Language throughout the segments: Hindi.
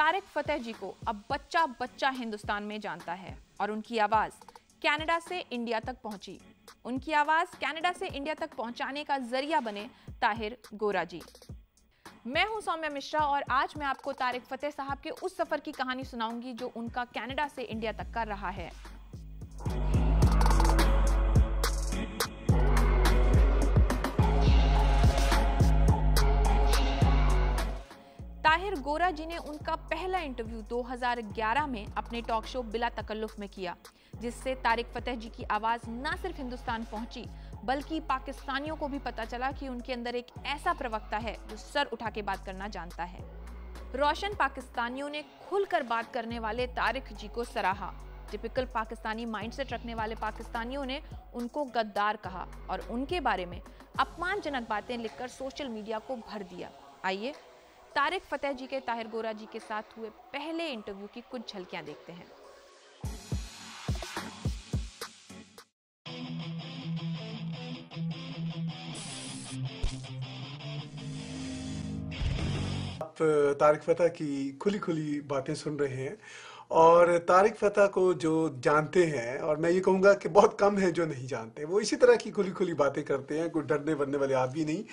तारिक फतेह जी को अब बच्चा बच्चा हिंदुस्तान में जानता है और उनकी आवाज़ कनाडा से इंडिया तक पहुंची उनकी आवाज़ कनाडा से इंडिया तक पहुंचाने का जरिया बने ताहिर गोरा जी मैं हूं सौम्या मिश्रा और आज मैं आपको तारिक फतेह साहब के उस सफ़र की कहानी सुनाऊंगी जो उनका कनाडा से इंडिया तक का रहा है ताहिर गोरा जी ने उनका पहला इंटरव्यू 2011 में अपने टॉक शो बिला तकल्लुफ में किया जिससे तारिक फतेह जी की आवाज़ न सिर्फ हिंदुस्तान पहुंची बल्कि पाकिस्तानियों को भी पता चला कि उनके अंदर एक ऐसा प्रवक्ता है जो सर उठा के बात करना जानता है रोशन पाकिस्तानियों ने खुलकर बात करने वाले तारिक जी को सराहा टिपिकल पाकिस्तानी माइंडसेट रखने वाले पाकिस्तानियों ने उनको गद्दार कहा और उनके बारे में अपमानजनक बातें लिखकर सोशल मीडिया को भर दिया आइए तारिक फतेह जी के ताहिर गोरा जी के साथ हुए पहले इंटरव्यू की कुछ झलकियां देखते हैं आप तारिक फतेह की खुली खुली बातें सुन रहे हैं और तारिक फतेह को जो जानते हैं और मैं ये कहूंगा कि बहुत कम है जो नहीं जानते वो इसी तरह की खुली खुली बातें करते हैं कोई डरने वरने वाले आदमी नहीं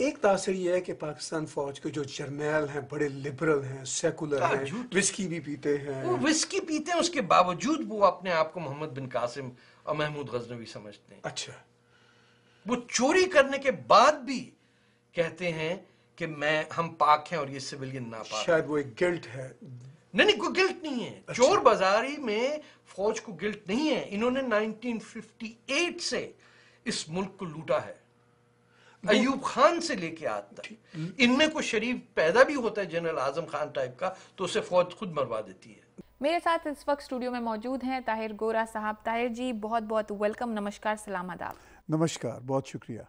एक तासर यह है कि पाकिस्तान फौज के जो जर्नैल हैं बड़े लिबरल हैं सेकुलर हाँ, हैं विस्की भी पीते हैं वो विस्की पीते हैं उसके बावजूद वो अपने आप को मोहम्मद बिन कासिम और महमूद गजनवी समझते हैं अच्छा वो चोरी करने के बाद भी कहते हैं कि मैं हम पाक हैं और ये सिविलियन ना पाक शायद वो एक गिल्ट है नहीं नहीं कोई गिल्ट नहीं है अच्छा। चोर बाजारी में फौज को गिल्ट नहीं है इन्होंने 1958 से इस मुल्क को लूटा है अयूब खान से लेके आता है इनमें कोई शरीफ पैदा भी होता है जनरल आजम खान टाइप का तो उसे फौज खुद मरवा देती है मेरे साथ इस वक्त स्टूडियो में मौजूद हैं ताहिर गोरा साहब ताहिर जी बहुत बहुत वेलकम नमस्कार सलाम आदाब नमस्कार बहुत शुक्रिया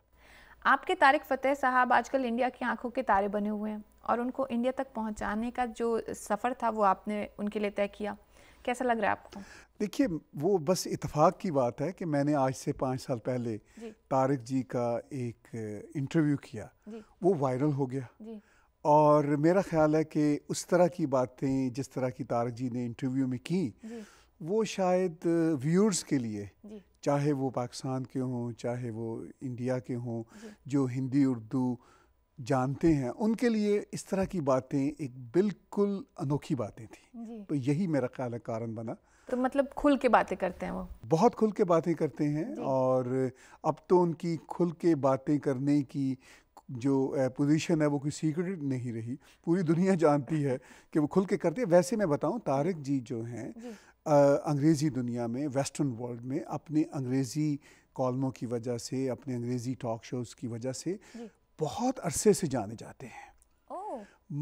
आपके तारिक फ़तेह साहब आजकल इंडिया की आंखों के तारे बने हुए हैं और उनको इंडिया तक पहुंचाने का जो सफ़र था वो आपने उनके लिए तय किया कैसा लग रहा है आपको देखिए वो बस इतफाक़ की बात है कि मैंने आज से पाँच साल पहले तारिक जी का एक इंटरव्यू किया वो वायरल हो गया और मेरा ख्याल है कि उस तरह की बातें जिस तरह की तारक जी ने इंटरव्यू में की वो शायद व्यूअर्स के लिए चाहे वो पाकिस्तान के हों चाहे वो इंडिया के हों जो हिंदी उर्दू जानते हैं उनके लिए इस तरह की बातें एक बिल्कुल अनोखी बातें थी तो यही मेरा ख्याल है कारण बना तो मतलब खुल के बातें करते हैं वो बहुत खुल के बातें करते हैं और अब तो उनकी खुल के बातें करने की जो पोजीशन है वो कोई सीक्रेट नहीं रही पूरी दुनिया जानती है कि वो खुल के करते हैं वैसे मैं बताऊं तारक जी जो हैं अंग्रेज़ी दुनिया में वेस्टर्न वर्ल्ड में अपने अंग्रेज़ी कॉलमों की वजह से अपने अंग्रेज़ी टॉक शोज़ की वजह से बहुत अरसे से जाने जाते हैं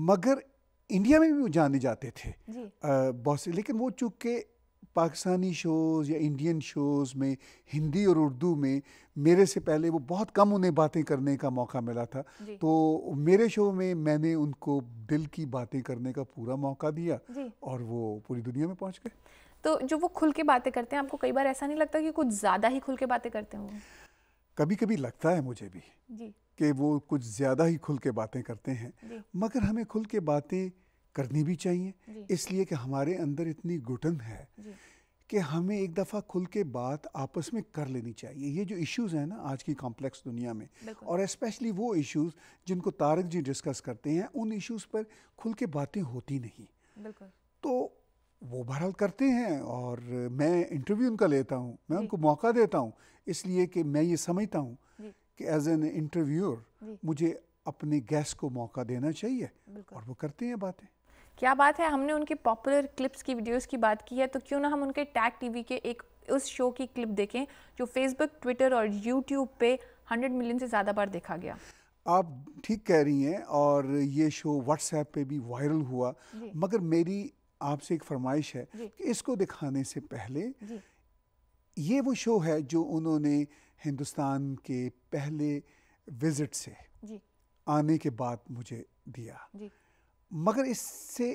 मगर इंडिया में भी वो जाने जाते थे बहुत से लेकिन वो चूँकि पाकिस्तानी शोज़ या इंडियन शोज़ में हिंदी और उर्दू में मेरे से पहले वो बहुत कम उन्हें बातें करने का मौका मिला था तो मेरे शो में मैंने उनको दिल की बातें करने का पूरा मौका दिया और वो पूरी दुनिया में पहुंच गए तो जो वो खुल के बातें करते हैं आपको कई बार ऐसा नहीं लगता कि कुछ ज़्यादा ही खुल के बातें करते हों कभी कभी लगता है मुझे भी कि वो कुछ ज़्यादा ही खुल के बातें करते हैं मगर हमें खुल के बातें करनी भी चाहिए इसलिए कि हमारे अंदर इतनी घुटन है कि हमें एक दफ़ा खुल के बात आपस में कर लेनी चाहिए ये जो इश्यूज हैं ना आज की कॉम्प्लेक्स दुनिया में और स्पेशली वो इश्यूज जिनको तारक जी डिस्कस करते हैं उन इश्यूज पर खुल के बातें होती नहीं तो वो बहरहाल करते हैं और मैं इंटरव्यू उनका लेता हूँ मैं उनको मौका देता हूँ इसलिए कि मैं ये समझता हूँ कि एज एन इंटरव्यूर मुझे अपने गेस्ट को मौका देना चाहिए और वो करते हैं बातें क्या बात है हमने उनके पॉपुलर क्लिप्स की वीडियोस की बात की है तो क्यों ना हम उनके टैग टीवी के एक उस शो की क्लिप देखें जो फेसबुक ट्विटर और यूट्यूब पे हंड्रेड मिलियन से ज़्यादा बार देखा गया आप ठीक कह रही हैं और ये शो व्हाट्सएप पे भी वायरल हुआ मगर मेरी आपसे एक फरमाइश है कि इसको दिखाने से पहले ये वो शो है जो उन्होंने हिंदुस्तान के पहले विजिट से आने के बाद मुझे दिया मगर इससे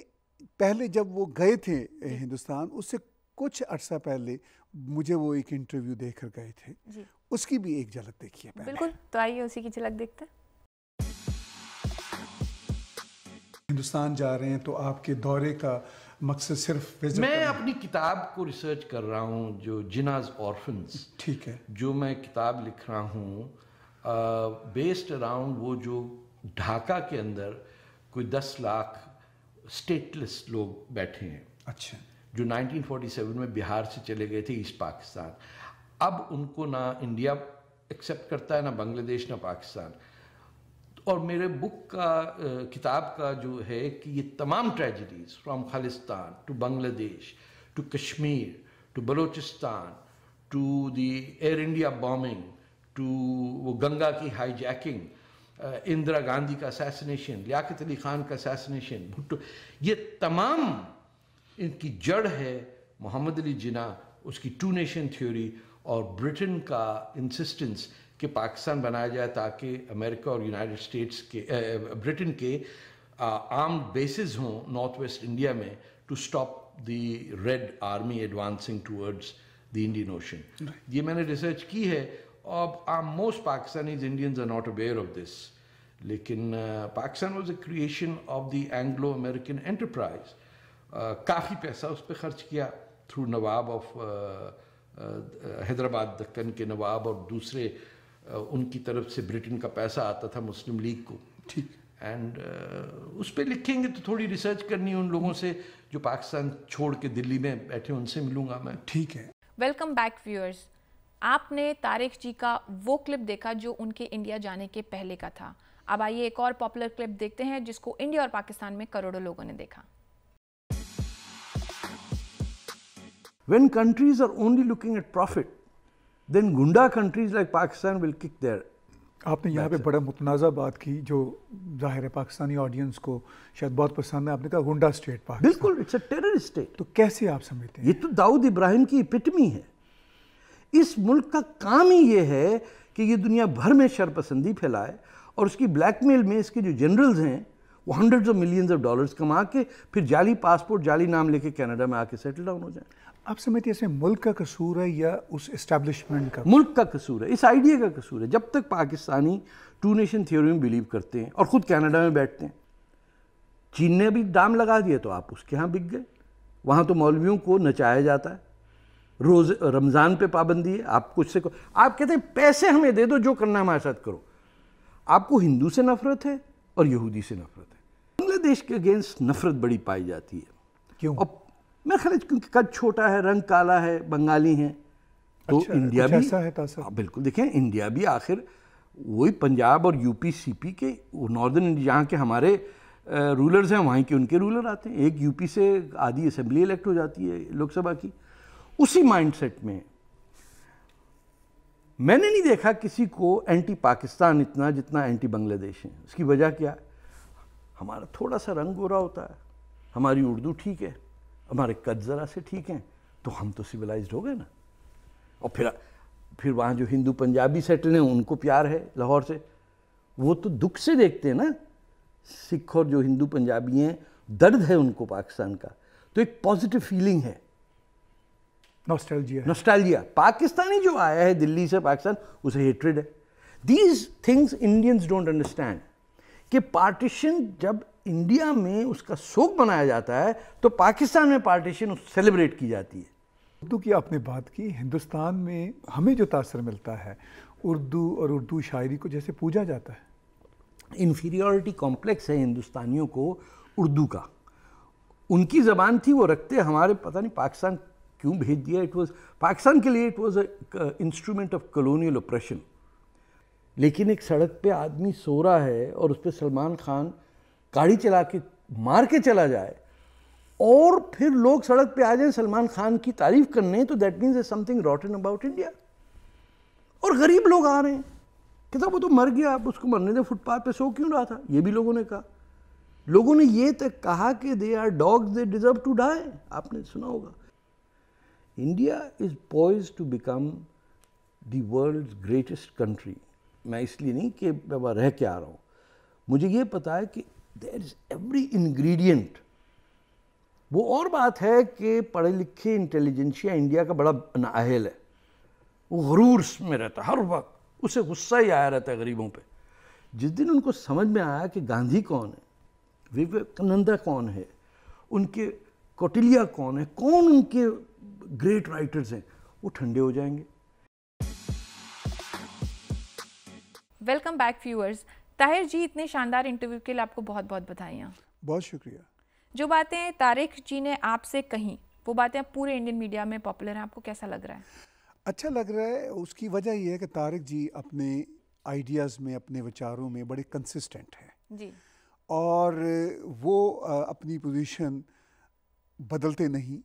पहले जब वो गए थे हिंदुस्तान उससे कुछ अर्सा पहले मुझे वो एक इंटरव्यू देकर गए थे उसकी भी एक झलक देखी है बिल्कुल तो आइए उसी की झलक देखते हैं हिंदुस्तान जा रहे हैं तो आपके दौरे का मकसद सिर्फ मैं अपनी किताब को रिसर्च कर रहा हूँ जो जिनाज ऑर्फन ठीक है जो मैं किताब लिख रहा हूँ बेस्ड अराउंड वो जो ढाका के अंदर कोई दस लाख स्टेटलेस लोग बैठे हैं अच्छा जो 1947 में बिहार से चले गए थे ईस्ट पाकिस्तान अब उनको ना इंडिया एक्सेप्ट करता है ना बांग्लादेश ना पाकिस्तान और मेरे बुक का किताब का जो है कि ये तमाम tragedies from Khalistan to Bangladesh to Kashmir to Balochistan to the Air India bombing to वो गंगा की हाईजैकिंग इंदिरा गांधी का असैसिनेशन लियाकत अली खान का असैसिनेशन भुट्टो ये तमाम इनकी जड़ है मोहम्मद अली जिना उसकी टू नेशन थ्योरी और ब्रिटेन का इंसिस्टेंस कि पाकिस्तान बनाया जाए ताकि अमेरिका और यूनाइटेड स्टेट्स के ब्रिटेन के आर्म बेसिस हों नॉर्थ वेस्ट इंडिया में to stop the Red Army advancing towards the Indian Ocean ये मैंने रिसर्च की है और uh, most Pakistanis, Indians are not aware of this लेकिन Pakistan was a creation of the Anglo American enterprise काफ़ी पैसा उस पर खर्च किया थ्रू नवाब ऑफ हैदराबाद दक्कन के नवाब और दूसरे uh, उनकी तरफ से ब्रिटेन का पैसा आता था मुस्लिम लीग को ठीक एंड uh, उस पर लिखेंगे तो थोड़ी रिसर्च करनी है उन लोगों से जो पाकिस्तान छोड़ के दिल्ली में बैठे उनसे मिलूंगा मैं ठीक है वेलकम बैक व्यूअर्स आपने तारिक जी का वो क्लिप देखा जो उनके इंडिया जाने के पहले का था अब आइए एक और पॉपुलर क्लिप देखते हैं जिसको इंडिया और पाकिस्तान में करोड़ों लोगों ने देखा When countries are only looking at profit, then gunda countries like Pakistan will kick their आपने यहाँ पे बड़ा मुतनाज़ा बात की जो जाहिर है पाकिस्तानी ऑडियंस को शायद बहुत पसंद है आपने कहा गुंडा स्टेट पाकिस्तान बिल्कुल इट्स अ टेररिस्ट स्टेट तो कैसे आप समझते हैं ये तो दाऊद इब्राहिम की पिटमी है इस मुल्क का काम ही ये है कि ये दुनिया भर में शरपसंदी फैलाए और उसकी ब्लैकमेल में इसके जो जनरल्स हैं वो hundreds of millions of dollars कमा के फिर जाली पासपोर्ट जाली नाम लेके कनाडा में आके सेटल डाउन हो जाए आप समझते इसमें मुल्क का कसूर है या उस इस्टेब्लिशमेंट का मुल्क का कसूर है इस आइडिया का कसूर है जब तक पाकिस्तानी टू नेशन थियोरी में बिलीव करते हैं और ख़ुद कनाडा में बैठते हैं चीन ने भी दाम लगा दिया तो आप उसके यहाँ बिक गए वहाँ तो मौलवियों को नचाया जाता है रोज़ रमज़ान पे पाबंदी है आप कुछ से आप कहते हैं पैसे हमें दे दो जो करना हमारे साथ करो आपको हिंदू से नफरत है और यहूदी से नफरत है बांग्लादेश के अगेंस्ट नफरत बड़ी पाई जाती है क्यों अब मैं ख्याल क्योंकि कद छोटा है रंग काला है बंगाली है तो अच्छा, इंडिया भी ऐसा है आ, तो हाँ, बिल्कुल देखें इंडिया भी आखिर वही पंजाब और यूपी सीपी के नॉर्दर्न जहाँ के हमारे रूलर्स हैं वहीं के उनके रूलर आते हैं एक यूपी से आधी असम्बली इलेक्ट हो जाती है लोकसभा की उसी माइंडसेट में मैंने नहीं देखा किसी को एंटी पाकिस्तान इतना जितना एंटी बांग्लादेश है उसकी वजह क्या हमारा थोड़ा सा रंग गोरा होता है हमारी उर्दू ठीक है हमारे कद ज़रा से ठीक हैं तो हम तो सिविलाइज्ड हो गए ना और फिर फिर वहाँ जो हिंदू पंजाबी सेटल हैं उनको प्यार है लाहौर से वो तो दुख से देखते हैं ना सिख और जो हिंदू पंजाबी हैं दर्द है उनको पाकिस्तान का तो एक पॉजिटिव फीलिंग है नोस्टैल्जिया नोस्टैल्जिया पाकिस्तानी जो आया है दिल्ली से पाकिस्तान उसे हेट्रेड है these things Indians don't understand कि पार्टीशन जब इंडिया में उसका शोक मनाया जाता है तो पाकिस्तान में पार्टीशन सेलिब्रेट की जाती है उर्दू की आपने बात की हिंदुस्तान में हमें जो तासर मिलता है उर्दू और उर्दू शायरी को जैसे पूजा जाता है इन्फीरियॉरिटी कॉम्प्लेक्स है हिंदुस्तानियों को उर्दू का उनकी ज़बान थी वो रखते हमारे पता नहीं पाकिस्तान क्यों भेज दिया इट वॉज पाकिस्तान के लिए it was instrument of colonial operation लेकिन एक सड़क पे आदमी सो रहा है और उस पर सलमान खान गाड़ी चला के मार के चला जाए और फिर लोग सड़क पे आ जाए सलमान खान की तारीफ करने तो that means a something rotten about India और गरीब लोग आ रहे हैं कहता वो तो मर गया आप उसको मरने दे फुटपाथ पे सो क्यों रहा था ये भी लोगों ने कहा लोगों ने ये तक कहा कि they are dogs they deserve to die आपने सुना होगा India is poised to become the world's greatest country. मैं इसलिए नहीं कि वहाँ रह के आ रहा हूँ मुझे ये पता है कि देर इज़ एवरी इन्ग्रीडियंट वो और बात है कि पढ़े लिखे इंटेलिजेंशिया इंडिया का बड़ा नाहल है वो गरूर में रहता है हर वक्त उसे गुस्सा ही आया रहता है गरीबों पे जिस दिन उनको समझ में आया कि गांधी कौन है विवेकानंदा कौन है उनके कौटिलिया कौन है कौन उनके ग्रेट राइटर्स हैं वो ठंडे हो जाएंगे welcome back viewers Tahir ji इतने शानदार इंटरव्यू के लिए आपको बहुत बहुत बधाइयाँ बहुत शुक्रिया जो बातें तारिक जी ने आपसे कही वो बातें पूरे इंडियन मीडिया में पॉपुलर हैं आपको कैसा लग रहा है अच्छा लग रहा है उसकी वजह ये है कि तारिक जी अपने आइडियाज़ में अपने विचारों में बड़े कंसिस्टेंट हैं जी और वो अपनी पोजीशन बदलते नहीं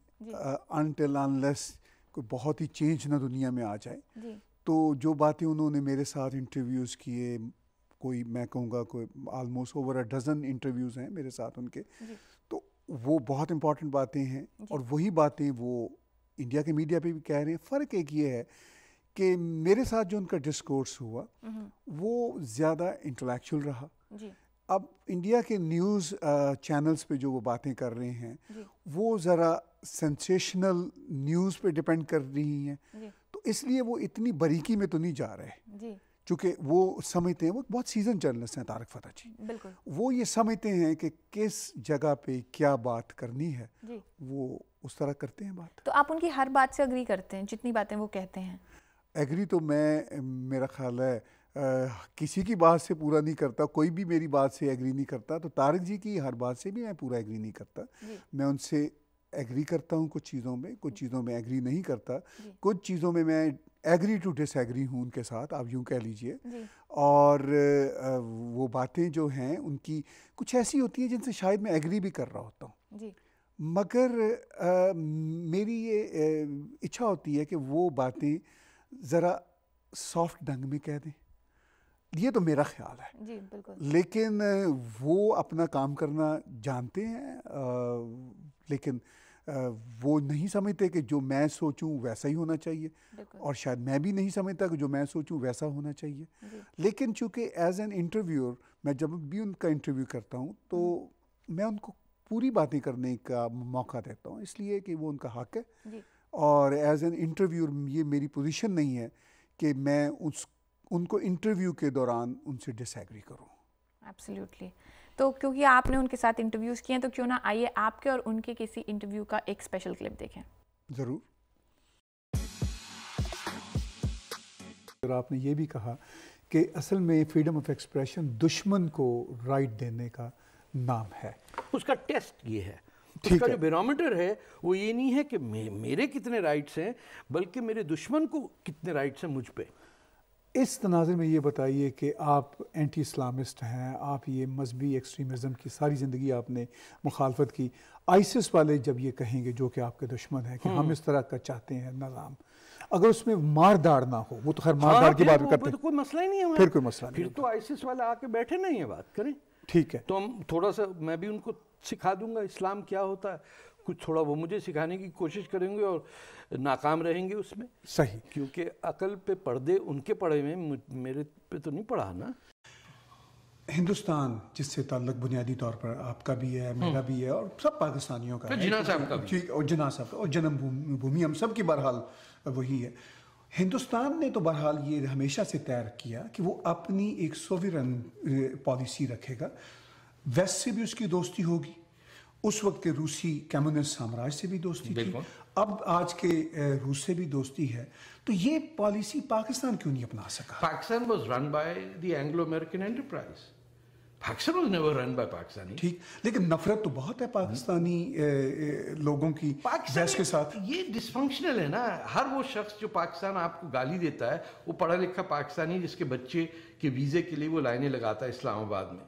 अनटिल अनलेस कोई बहुत ही चेंज ना दुनिया में आ जाए तो जो बातें उन्होंने मेरे साथ इंटरव्यूज़ किए कोई मैं कहूँगा कोई almost over a dozen interviews हैं मेरे साथ उनके तो वो बहुत इंपॉर्टेंट बातें हैं और वही बातें वो इंडिया के मीडिया पे भी कह रहे हैं फ़र्क एक ये है कि मेरे साथ जो उनका डिस्कोर्स हुआ हम्म। वो ज़्यादा इंटलेक्चुअल रहा अब इंडिया के न्यूज़ चैनल्स uh, पे जो वो बातें कर रहे हैं वो ज़रा सेंसेशनल न्यूज़ पे डिपेंड कर रही हैं तो इसलिए वो इतनी बारीकी में तो नहीं जा रहे चूँकि वो समझते हैं वो बहुत सीजन जर्नलिस्ट हैं तारक फतेह जी वो ये समझते हैं कि किस जगह पे क्या बात करनी है वो उस तरह करते हैं बात तो आप उनकी हर बात से अग्री करते हैं जितनी बातें वो कहते हैं एग्री तो मैं मेरा ख्याल है किसी की बात से पूरा नहीं करता कोई भी मेरी बात से एग्री नहीं करता तो तारक जी की हर बात से भी मैं पूरा एग्री नहीं करता मैं उनसे एग्री करता हूँ कुछ चीज़ों में कुछ चीज़ों में एग्री नहीं करता कुछ चीज़ों में मैं एग्री टू डिसएग्री हूँ उनके साथ आप यूँ कह लीजिए और वो बातें जो हैं उनकी कुछ ऐसी होती हैं जिनसे शायद मैं एग्री भी कर रहा होता हूँ मगर आ, मेरी ये इच्छा होती है कि वो बातें ज़रा सॉफ्ट ढंग में कह दें ये तो मेरा ख्याल है जी बिल्कुल लेकिन वो अपना काम करना जानते हैं आ, लेकिन आ, वो नहीं समझते कि जो मैं सोचूं वैसा ही होना चाहिए और शायद मैं भी नहीं समझता कि जो मैं सोचूं वैसा होना चाहिए लेकिन चूंकि एज एन इंटरव्यूअर मैं जब भी उनका इंटरव्यू करता हूं तो हम्म। मैं उनको पूरी बातें करने का मौका देता हूं इसलिए कि वो उनका हक है और एज एन इंटरव्यूअर ये मेरी पोजीशन नहीं है कि मैं उस उनको इंटरव्यू के दौरान उनसे डिसएग्री करूँ एब्सोल्युटली तो क्योंकि आपने उनके साथ इंटरव्यूज़ किए हैं तो क्यों ना आइए आपके और उनके किसी इंटरव्यू का एक स्पेशल क्लिप देखें ज़रूर और आपने ये भी कहा कि असल में फ्रीडम ऑफ एक्सप्रेशन दुश्मन को राइट देने का नाम है उसका टेस्ट ये है उसका जो बेरोमीटर है वो ये नहीं है कि मे, मेरे कितने राइट्स हैं बल्कि मेरे दुश्मन को कितने राइट्स हैं मुझ पर इस तनाजर में ये बताइए कि आप एंटी इस्लामिस्ट हैं आप ये मजहबी एक्सट्रीमिज़म की सारी ज़िंदगी आपने मुखालफत की आइसिस वाले जब ये कहेंगे जो कि आपके दुश्मन हैं कि हम हम्म। इस तरह का चाहते हैं नाम अगर उसमें मारदार ना हो वो तो खैर मारदार हाँ, की बात करते हैं तो कोई मसला ही नहीं है फिर कोई मसला फिर तो आइसिस वाले आके बैठे नहीं है बात करें ठीक है तो हम थोड़ा सा मैं भी उनको सिखा दूंगा इस्लाम क्या होता है कुछ थोड़ा वो मुझे सिखाने की कोशिश करेंगे और नाकाम रहेंगे उसमें सही क्योंकि अकल पे पर्दे उनके पड़े में मेरे पे तो नहीं पड़ा ना हिंदुस्तान जिससे ताल्लुक बुनियादी तौर पर आपका भी है मेरा हम्म। भी है और सब पाकिस्तानियों का जिना साहब का भी और जिना साहब और जन्म भूमि हम सब की बहरहाल वही है हिंदुस्तान ने तो बहरहाल ये हमेशा से तैर किया कि वो अपनी एक सोवरन पॉलिसी रखेगा वेस्ट से भी उसकी दोस्ती होगी उस वक्त के रूसी कम्युनिस्ट साम्राज्य से भी दोस्ती थी अब आज के रूस से भी दोस्ती है तो ये पॉलिसी पाकिस्तान क्यों नहीं अपना सका Pakistan was run by the Anglo American enterprise Pakistan was never run by Pakistani ठीक लेकिन नफरत तो बहुत है पाकिस्तानी ए, ए, लोगों की पाकिस्तान के साथ ये डिसफंक्शनल है ना हर वो शख्स जो पाकिस्तान आपको गाली देता है वो पढ़ा लिखा पाकिस्तानी जिसके बच्चे के वीज़े के लिए वो लाइनें लगाता है इस्लामाबाद में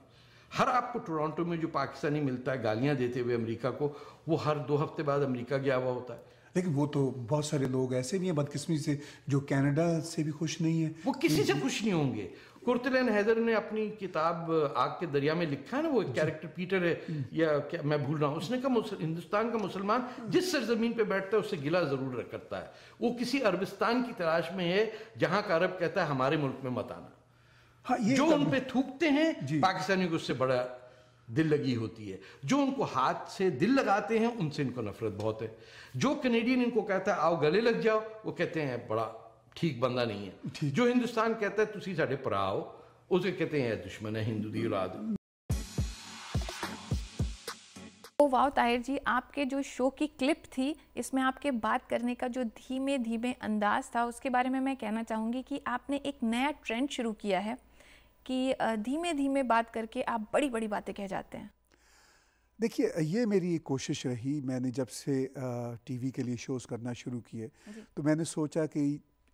हर आपको टोरंटो में जो पाकिस्तानी मिलता है गालियां देते हुए अमेरिका को वो हर दो हफ्ते बाद अमेरिका गया हुआ होता है लेकिन वो तो बहुत सारे लोग ऐसे भी हैं बदकिस्मी से जो कनाडा से भी खुश नहीं है वो किसी से खुश नहीं होंगे कुर्तलैन हैदर ने अपनी किताब आग के दरिया में लिखा है ना वो एक कैरेक्टर पीटर है हम्म। या क्या मैं भूल रहा हूँ उसने कहा हिंदुस्तान का मुसलमान जिस सरजमीन पे बैठता है उससे गिला ज़रूर करता है वो किसी अरबिस्तान की तलाश में है जहाँ का अरब कहता है हमारे मुल्क में मत आना हाँ, ये जो उन पे थूकते हैं पाकिस्तानी को उससे बड़ा दिल लगी होती है जो उनको हाथ से दिल लगाते हैं उनसे इनको नफरत बहुत है जो कनेडियन इनको कहता है आओ गले लग जाओ वो कहते हैं बड़ा ठीक बंदा नहीं है जो हिंदुस्तान कहता है तुम साढ़े आओ उसे कहते हैं दुश्मन है हिंदू दी औलाद तो ताहिर जी आपके जो शो की क्लिप थी इसमें आपके बात करने का जो धीमे धीमे अंदाज था उसके बारे में मैं कहना चाहूँगी कि आपने एक नया ट्रेंड शुरू किया है कि धीमे धीमे बात करके आप बड़ी बड़ी बातें कह जाते हैं देखिए ये मेरी कोशिश रही मैंने जब से टीवी के लिए शोज़ करना शुरू किए तो मैंने सोचा कि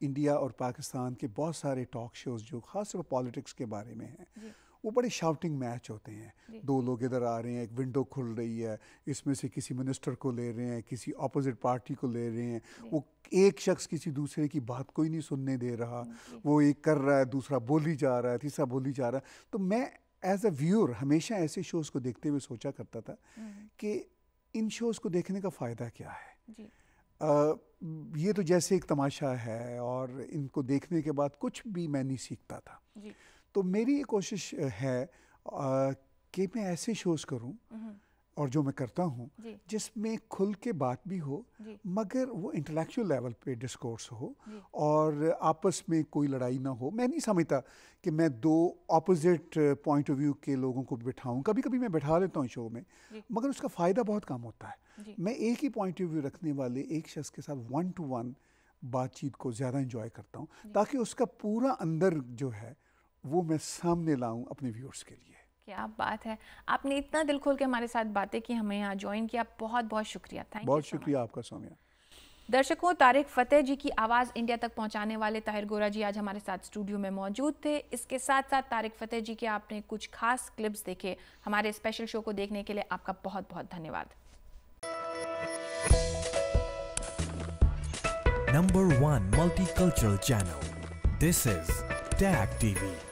इंडिया और पाकिस्तान के बहुत सारे टॉक शोज़ जो खास पॉलिटिक्स के बारे में हैं वो बड़े शाउटिंग मैच होते हैं दो लोग इधर आ रहे हैं एक विंडो खुल रही है इसमें से किसी मिनिस्टर को ले रहे हैं किसी अपोजिट पार्टी को ले रहे हैं वो एक शख्स किसी दूसरे की बात को ही नहीं सुनने दे रहा वो एक कर रहा है दूसरा बोली जा रहा है तीसरा बोली जा रहा है तो मैं एज अ व्यूअर हमेशा ऐसे शोज़ को देखते हुए सोचा करता था हम्म। कि इन शोज़ को देखने का फ़ायदा क्या है आ, ये तो जैसे एक तमाशा है और इनको देखने के बाद कुछ भी मैं नहीं सीखता था तो मेरी ये कोशिश है कि मैं ऐसे शोज़ करूँ हम्म। और जो मैं करता हूँ जिसमें खुल के बात भी हो मगर वो इंटेलेक्चुअल लेवल पे डिस्कोर्स हो और आपस में कोई लड़ाई ना हो मैं नहीं समझता कि मैं दो ऑपोजिट पॉइंट ऑफ व्यू के लोगों को बिठाऊं कभी कभी मैं बैठा लेता हूँ शो में मगर उसका फ़ायदा बहुत कम होता है मैं एक ही पॉइंट ऑफ व्यू रखने वाले एक शख्स के साथ वन टू वन बातचीत को ज़्यादा इंजॉय करता हूँ ताकि उसका पूरा अंदर जो है वो मैं सामने लाऊं अपने व्यूअर्स के लिए क्या बात है आपने इतना दिल खोल के हमारे साथ बातें की हमें यहाँ ज्वाइन किया बहुत बहुत शुक्रिया था बहुत शुक्रिया आपका सोमिया दर्शकों तारिक फतेह जी की आवाज़ इंडिया तक पहुंचाने वाले ताहिर गोरा जी आज हमारे साथ स्टूडियो में मौजूद थे इसके साथ साथ तारिक फतेह जी के आपने कुछ खास क्लिप्स देखे हमारे स्पेशल शो को देखने के लिए आपका बहुत बहुत धन्यवाद number one Multicultural channel this is tag TV